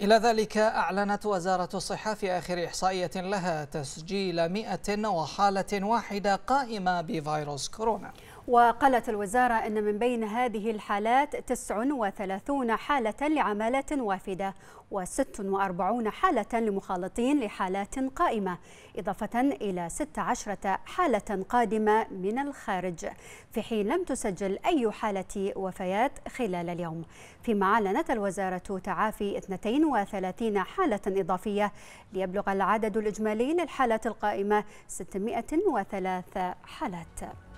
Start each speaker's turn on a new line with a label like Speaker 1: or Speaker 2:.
Speaker 1: إلى ذلك أعلنت وزارة الصحة في آخر إحصائية لها تسجيل 100
Speaker 2: وحالة واحدة قائمة بفيروس كورونا وقالت الوزارة أن من بين هذه الحالات 39 حالة لعمالة وافدة و46 حالة لمخالطين لحالات قائمة إضافة إلى 16 حالة قادمة من الخارج في حين لم تسجل أي حالة وفيات خلال اليوم فيما أعلنت الوزارة تعافي 32 حالة إضافية ليبلغ العدد الإجمالي للحالات القائمة 603 حالات